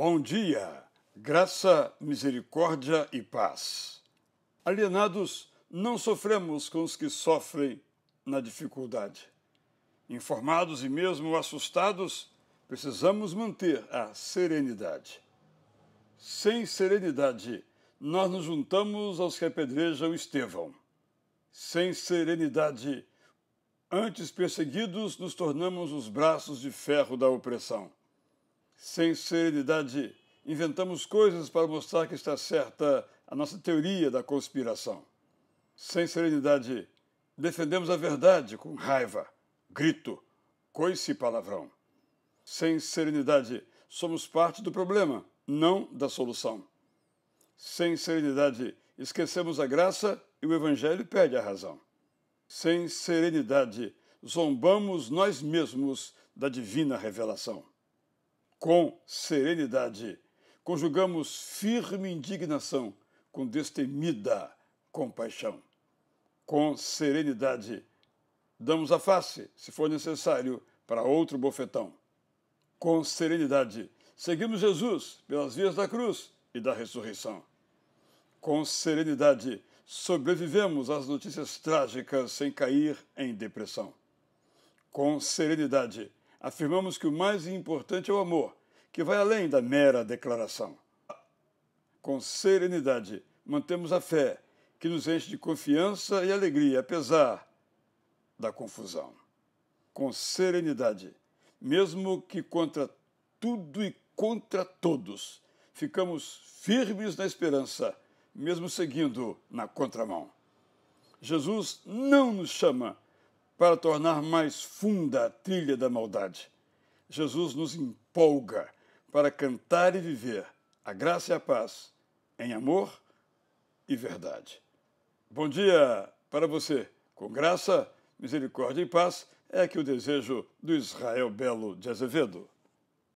Bom dia, graça, misericórdia e paz. Alienados, não sofremos com os que sofrem na dificuldade. Informados e mesmo assustados, precisamos manter a serenidade. Sem serenidade, nós nos juntamos aos que apedrejam Estevão. Sem serenidade, antes perseguidos, nos tornamos os braços de ferro da opressão sem serenidade, inventamos coisas para mostrar que está certa a nossa teoria da conspiração. Sem serenidade, defendemos a verdade com raiva, grito, coice e palavrão. Sem serenidade, somos parte do problema, não da solução. Sem serenidade, esquecemos a graça e o Evangelho perde a razão. Sem serenidade, zombamos nós mesmos da divina revelação com serenidade. Conjugamos firme indignação com destemida compaixão. Com serenidade, damos a face, se for necessário, para outro bofetão. Com serenidade, seguimos Jesus pelas vias da cruz e da ressurreição. Com serenidade, sobrevivemos às notícias trágicas sem cair em depressão. Com serenidade, afirmamos que o mais importante é o amor, que vai além da mera declaração. Com serenidade, mantemos a fé, que nos enche de confiança e alegria, apesar da confusão. Com serenidade, mesmo que contra tudo e contra todos, ficamos firmes na esperança, mesmo seguindo na contramão. Jesus não nos chama para tornar mais funda a trilha da maldade. Jesus nos empolga para cantar e viver a graça e a paz em amor e verdade. Bom dia para você. Com graça, misericórdia e paz é que o desejo do Israel Belo de Azevedo.